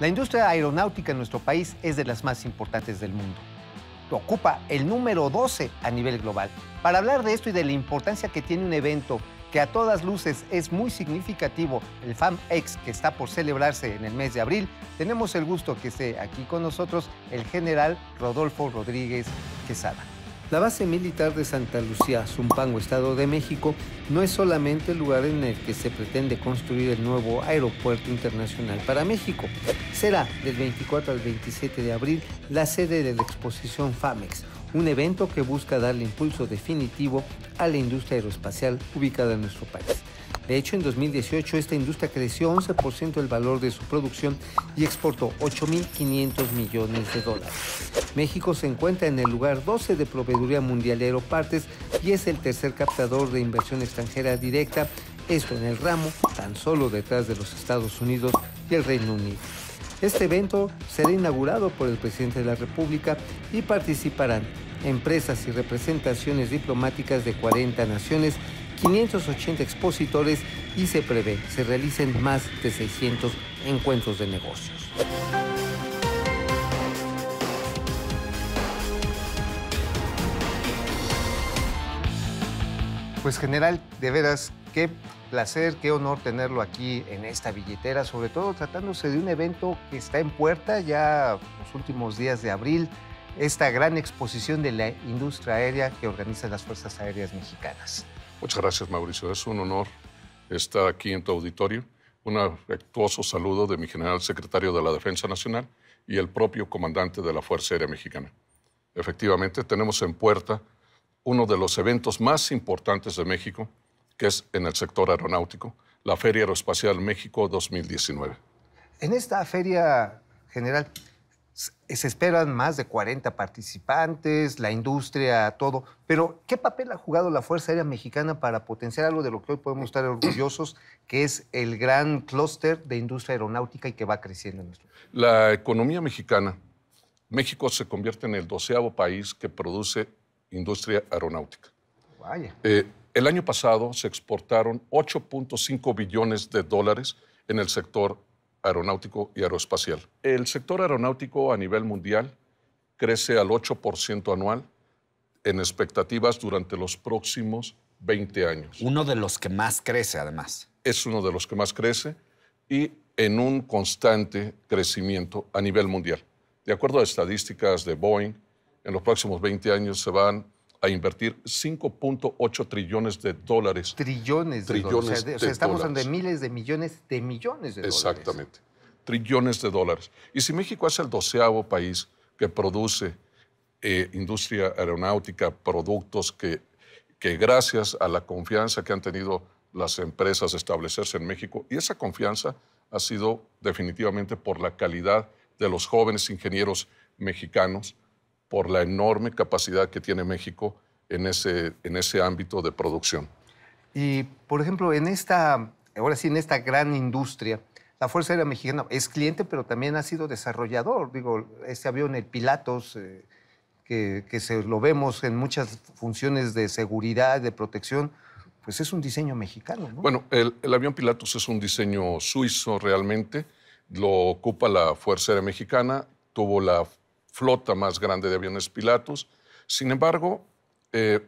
La industria aeronáutica en nuestro país es de las más importantes del mundo. Ocupa el número 12 a nivel global. Para hablar de esto y de la importancia que tiene un evento que a todas luces es muy significativo, el FAMEX, que está por celebrarse en el mes de abril, tenemos el gusto que esté aquí con nosotros el general Rodolfo Rodríguez Quesada. La base militar de Santa Lucía, Zumpango, Estado de México, no es solamente el lugar en el que se pretende construir el nuevo aeropuerto internacional para México. Será del 24 al 27 de abril la sede de la exposición FAMEX, un evento que busca darle impulso definitivo a la industria aeroespacial ubicada en nuestro país. De hecho, en 2018 esta industria creció 11% el valor de su producción y exportó 8.500 millones de dólares. México se encuentra en el lugar 12 de proveeduría mundial de aeropartes y es el tercer captador de inversión extranjera directa, esto en el ramo tan solo detrás de los Estados Unidos y el Reino Unido. Este evento será inaugurado por el presidente de la República y participarán empresas y representaciones diplomáticas de 40 naciones, 580 expositores y se prevé se realicen más de 600 encuentros de negocios. Pues general, de veras, qué placer, qué honor tenerlo aquí en esta billetera, sobre todo tratándose de un evento que está en puerta ya los últimos días de abril, esta gran exposición de la industria aérea que organizan las Fuerzas Aéreas Mexicanas. Muchas gracias, Mauricio. Es un honor estar aquí en tu auditorio. Un afectuoso saludo de mi general secretario de la Defensa Nacional y el propio comandante de la Fuerza Aérea Mexicana. Efectivamente, tenemos en puerta uno de los eventos más importantes de México, que es en el sector aeronáutico, la Feria Aeroespacial México 2019. En esta feria general se esperan más de 40 participantes, la industria, todo, pero ¿qué papel ha jugado la Fuerza Aérea Mexicana para potenciar algo de lo que hoy podemos estar orgullosos, que es el gran clúster de industria aeronáutica y que va creciendo en nuestro país? La economía mexicana, México se convierte en el doceavo país que produce industria aeronáutica. Eh, el año pasado se exportaron 8.5 billones de dólares en el sector aeronáutico y aeroespacial. El sector aeronáutico a nivel mundial crece al 8% anual en expectativas durante los próximos 20 años. Uno de los que más crece, además. Es uno de los que más crece y en un constante crecimiento a nivel mundial. De acuerdo a estadísticas de Boeing, en los próximos 20 años se van a invertir 5.8 trillones de dólares. Trillones, de dólares. O sea, estamos hablando de miles de millones de millones de dólares. Exactamente. Trillones de dólares. Y si México es el doceavo país que produce eh, industria aeronáutica, productos que, que gracias a la confianza que han tenido las empresas establecerse en México, y esa confianza ha sido definitivamente por la calidad de los jóvenes ingenieros mexicanos, por la enorme capacidad que tiene México en ese, en ese ámbito de producción. Y, por ejemplo, en esta, ahora sí, en esta gran industria, la Fuerza Aérea Mexicana es cliente, pero también ha sido desarrollador. Digo, este avión, el Pilatos, eh, que, que, se, lo vemos en muchas funciones de seguridad, de protección, pues es un diseño mexicano, ¿no? Bueno, el, el avión Pilatos es un diseño suizo realmente, lo ocupa la Fuerza Aérea Mexicana, tuvo la flota más grande de aviones Pilatus. Sin embargo, eh,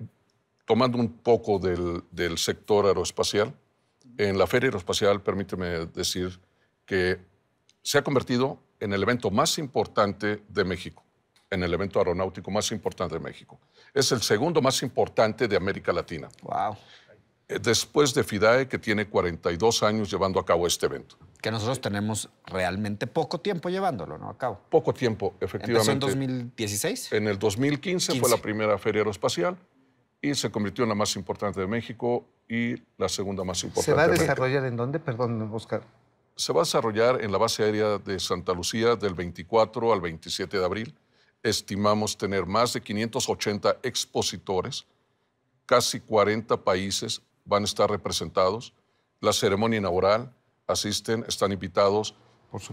tomando un poco del, sector aeroespacial, en la feria aeroespacial, permíteme decir que se ha convertido en el evento más importante de México, en el evento aeronáutico más importante de México. Es el segundo más importante de América Latina. Wow. Eh, después de FIDAE, que tiene 42 años llevando a cabo este evento. Que nosotros tenemos realmente poco tiempo llevándolo, ¿no? A cabo. Poco tiempo, efectivamente. en 2016. En el 2015 fue la primera feria aeroespacial y se convirtió en la más importante de México y la segunda más importante. ¿Se va a desarrollar en dónde? Perdón, Oscar. Se va a desarrollar en la base aérea de Santa Lucía del 24 al 27 de abril. Estimamos tener más de 580 expositores, casi 40 países van a estar representados. La ceremonia inaugural, asisten, están invitados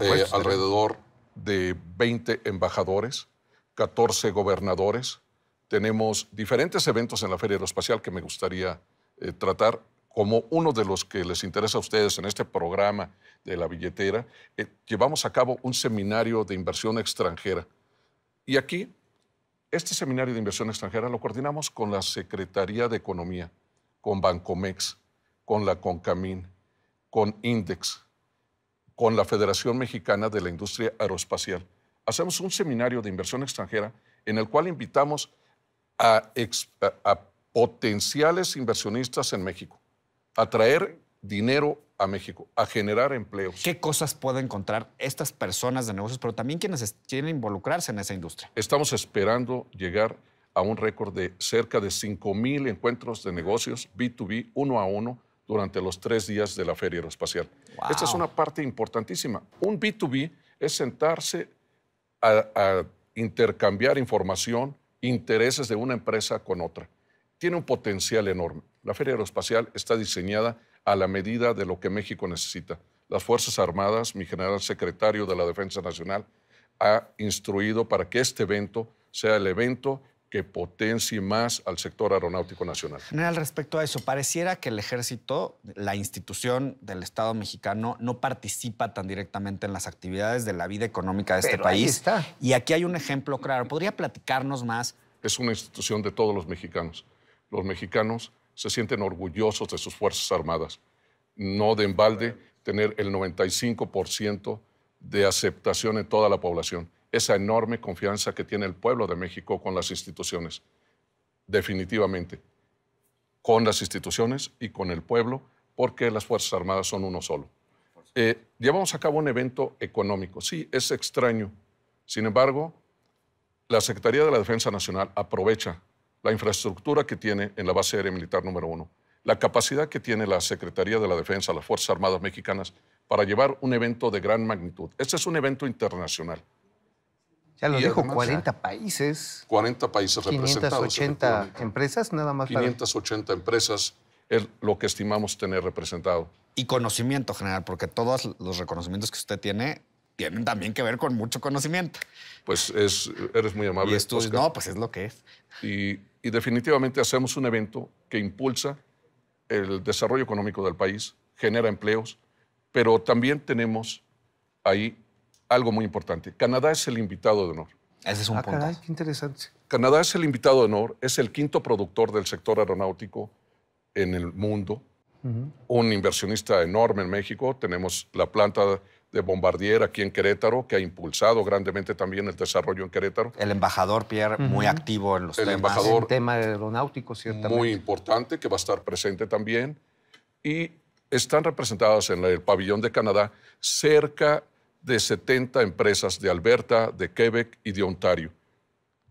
eh, alrededor de 20 embajadores, 14 gobernadores. Tenemos diferentes eventos en la Feria Aeroespacial que me gustaría eh, tratar. Como uno de los que les interesa a ustedes en este programa de la billetera, eh, llevamos a cabo un seminario de inversión extranjera. Y aquí, este seminario de inversión extranjera lo coordinamos con la Secretaría de Economía, con Bancomex, con la Concamín, con INDEX, con la Federación Mexicana de la Industria Aeroespacial. Hacemos un seminario de inversión extranjera en el cual invitamos a, potenciales inversionistas en México, a traer dinero a México, a generar empleos. ¿Qué cosas pueden encontrar estas personas de negocios, pero también quienes quieren involucrarse en esa industria? Estamos esperando llegar a un récord de cerca de 5.000 encuentros de negocios B2B, uno a uno, durante los tres días de la Feria Aeroespacial. Esta es una parte importantísima. Un B2B es sentarse a, a intercambiar información, intereses de una empresa con otra. Tiene un potencial enorme. La Feria Aeroespacial está diseñada a la medida de lo que México necesita. Las Fuerzas Armadas, mi general secretario de la Defensa Nacional, ha instruido para que este evento sea el evento que potencie más al sector aeronáutico nacional. General, respecto a eso, pareciera que el ejército, la institución del Estado mexicano, no participa tan directamente en las actividades de la vida económica de este país. Ahí está. Y aquí hay un ejemplo claro. ¿Podría platicarnos más? Es una institución de todos los mexicanos. Los mexicanos se sienten orgullosos de sus Fuerzas Armadas. No de embalde tener el 95% de aceptación en toda la población esa enorme confianza que tiene el pueblo de México con las instituciones. Definitivamente, con las instituciones y con el pueblo, porque las Fuerzas Armadas son uno solo. Eh, llevamos a cabo un evento económico. Sí, es extraño. Sin embargo, la Secretaría de la Defensa Nacional aprovecha la infraestructura que tiene en la base aérea militar número uno, la capacidad que tiene la Secretaría de la Defensa, las Fuerzas Armadas Mexicanas, para llevar un evento de gran magnitud. Este es un evento internacional. Ya lo dijo, 40 países. 40 países representados. 580 empresas nada más. 580 empresas es lo que estimamos tener representado. Y conocimiento general, porque todos los reconocimientos que usted tiene tienen también que ver con mucho conocimiento. Pues es, eres muy amable. Y no, pues es lo que es. Y, y definitivamente hacemos un evento que impulsa el desarrollo económico del país, genera empleos, pero también tenemos ahí algo muy importante. Canadá es el invitado de honor. Ese es un ah, punto. Caray, qué interesante. Canadá es el invitado de honor, es el quinto productor del sector aeronáutico en el mundo, un inversionista enorme en México. Tenemos la planta de Bombardier aquí en Querétaro, que ha impulsado grandemente también el desarrollo en Querétaro. El embajador Pierre, muy activo en los el temas. Embajador, tema aeronáutico, ciertamente. Muy importante, que va a estar presente también. Y están representados en el pabellón de Canadá cerca de 70 empresas de Alberta, de Quebec y de Ontario.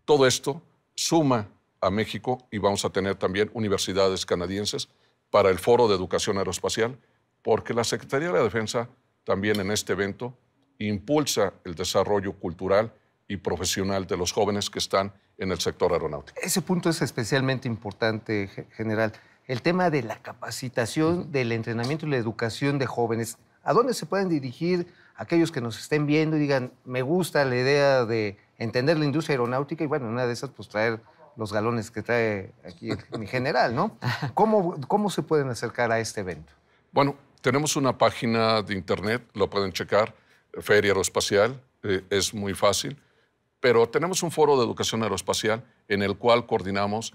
Todo esto suma a México y vamos a tener también universidades canadienses para el Foro de Educación Aeroespacial, porque la Secretaría de la Defensa también en este evento impulsa el desarrollo cultural y profesional de los jóvenes que están en el sector aeronáutico. Ese punto es especialmente importante, general. El tema de la capacitación, del entrenamiento y la educación de jóvenes. ¿A dónde se pueden dirigir? aquellos que nos estén viendo y digan, me gusta la idea de entender la industria aeronáutica y bueno, una de esas, pues traer los galones que trae aquí mi general, ¿no? ¿Cómo, se pueden acercar a este evento? Bueno, tenemos una página de internet, lo pueden checar, Feria Aeroespacial, eh, es muy fácil, pero tenemos un foro de educación aeroespacial en el cual coordinamos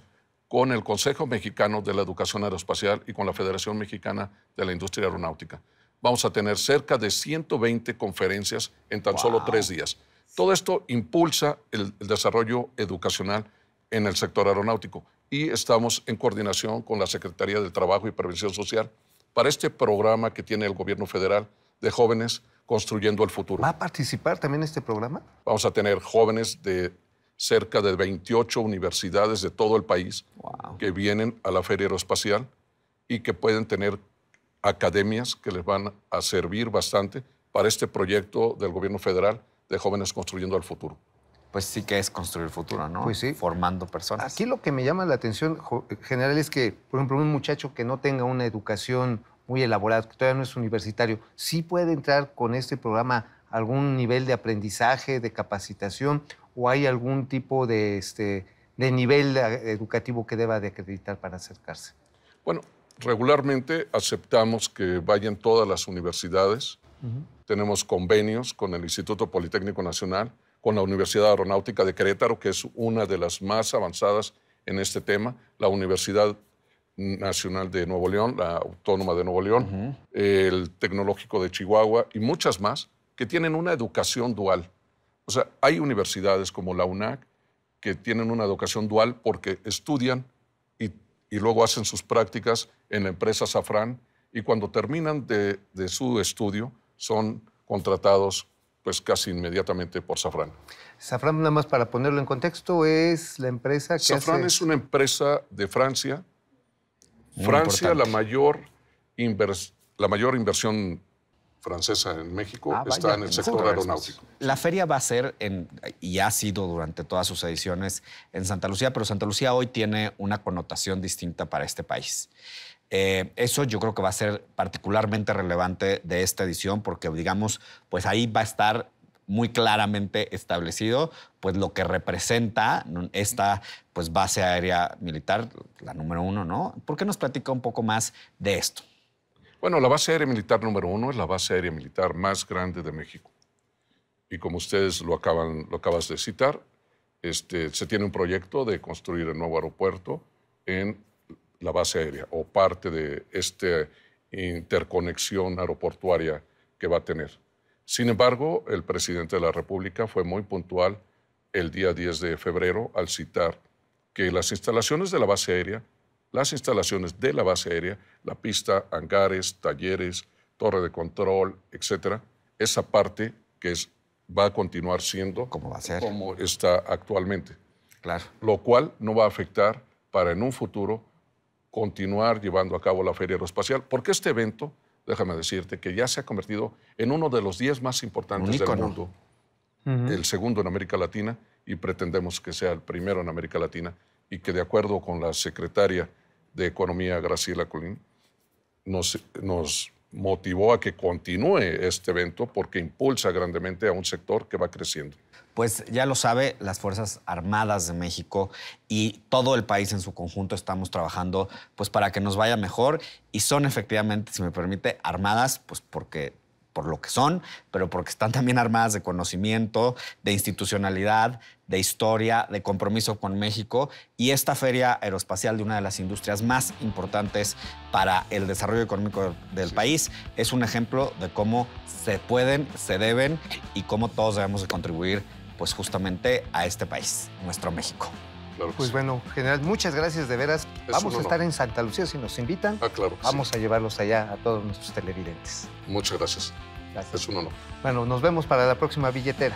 con el Consejo Mexicano de la Educación Aeroespacial y con la Federación Mexicana de la Industria Aeronáutica vamos a tener cerca de 120 conferencias en tan solo tres días. Todo esto impulsa el, desarrollo educacional en el sector aeronáutico y estamos en coordinación con la Secretaría de Trabajo y Prevención Social para este programa que tiene el gobierno federal de jóvenes construyendo el futuro. ¿Va a participar también este programa? Vamos a tener jóvenes de cerca de 28 universidades de todo el país que vienen a la Feria Aeroespacial y que pueden tener academias que les van a servir bastante para este proyecto del gobierno federal de jóvenes construyendo el futuro. Pues sí que es construir el futuro, ¿no? Pues sí. Formando personas. Aquí lo que me llama la atención, eh, general, es que, por ejemplo, un muchacho que no tenga una educación muy elaborada, que todavía no es universitario, sí puede entrar con este programa algún nivel de aprendizaje, de capacitación, o hay algún tipo de, este, de nivel eh, educativo que deba de acreditar para acercarse. Bueno, regularmente aceptamos que vayan todas las universidades. Tenemos convenios con el Instituto Politécnico Nacional, con la Universidad Aeronáutica de Querétaro, que es una de las más avanzadas en este tema, la Universidad Nacional de Nuevo León, la Autónoma de Nuevo León, el Tecnológico de Chihuahua y muchas más que tienen una educación dual. O sea, hay universidades como la UNAC que tienen una educación dual porque estudian y luego hacen sus prácticas en la empresa Safran y cuando terminan de, de su estudio son contratados pues casi inmediatamente por Safran. Safran, nada más para ponerlo en contexto, es la empresa que Safran es una empresa de Francia. Francia, la mayor, la mayor inversión francesa en México ah, está en el sector aeronáutico. La feria va a ser, en, y ha sido durante todas sus ediciones, en Santa Lucía, pero Santa Lucía hoy tiene una connotación distinta para este país. Eh, eso yo creo que va a ser particularmente relevante de esta edición porque, digamos, pues ahí va a estar muy claramente establecido pues lo que representa esta pues base aérea militar, la número uno, ¿no? ¿Por qué nos platica un poco más de esto? Bueno, la base aérea militar número uno es la base aérea militar más grande de México. Y como ustedes lo, acaban, lo acabas de citar, este, se tiene un proyecto de construir el nuevo aeropuerto en la base aérea o parte de esta interconexión aeroportuaria que va a tener. Sin embargo, el presidente de la República fue muy puntual el día 10 de febrero al citar que las instalaciones de la base aérea, las instalaciones de la base aérea, la pista, hangares, talleres, torre de control, etcétera, esa parte que es, va a continuar siendo como, va a ser? como está actualmente. Claro. Lo cual no va a afectar para en un futuro continuar llevando a cabo la Feria Aeroespacial, porque este evento, déjame decirte, que ya se ha convertido en uno de los 10 más importantes del mundo, el segundo en América Latina y pretendemos que sea el primero en América Latina y que de acuerdo con la secretaria de Economía, Graciela Colín, nos motivó a que continúe este evento porque impulsa grandemente a un sector que va creciendo. Pues ya lo sabe, las Fuerzas Armadas de México y todo el país en su conjunto estamos trabajando pues para que nos vaya mejor y son efectivamente, si me permite, armadas pues porque por lo que son, pero porque están también armadas de conocimiento, de institucionalidad, de historia, de compromiso con México y esta feria aeroespacial de una de las industrias más importantes para el desarrollo económico del país es un ejemplo de cómo se pueden, se deben y cómo todos debemos de contribuir pues justamente a este país, nuestro México pues bueno, general, muchas gracias de veras. vamos a estar en Santa Lucía si nos invitan. Ah, claro. Vamos a llevarlos allá a todos nuestros televidentes. Muchas gracias. Es un honor. Bueno, nos vemos para la próxima billetera.